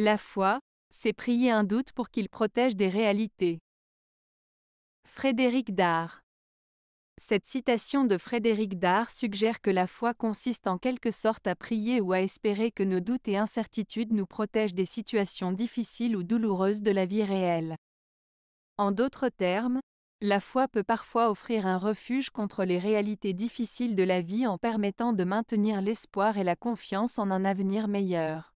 La foi, c'est prier un doute pour qu'il protège des réalités. Frédéric Dard Cette citation de Frédéric Dard suggère que la foi consiste en quelque sorte à prier ou à espérer que nos doutes et incertitudes nous protègent des situations difficiles ou douloureuses de la vie réelle. En d'autres termes, la foi peut parfois offrir un refuge contre les réalités difficiles de la vie en permettant de maintenir l'espoir et la confiance en un avenir meilleur.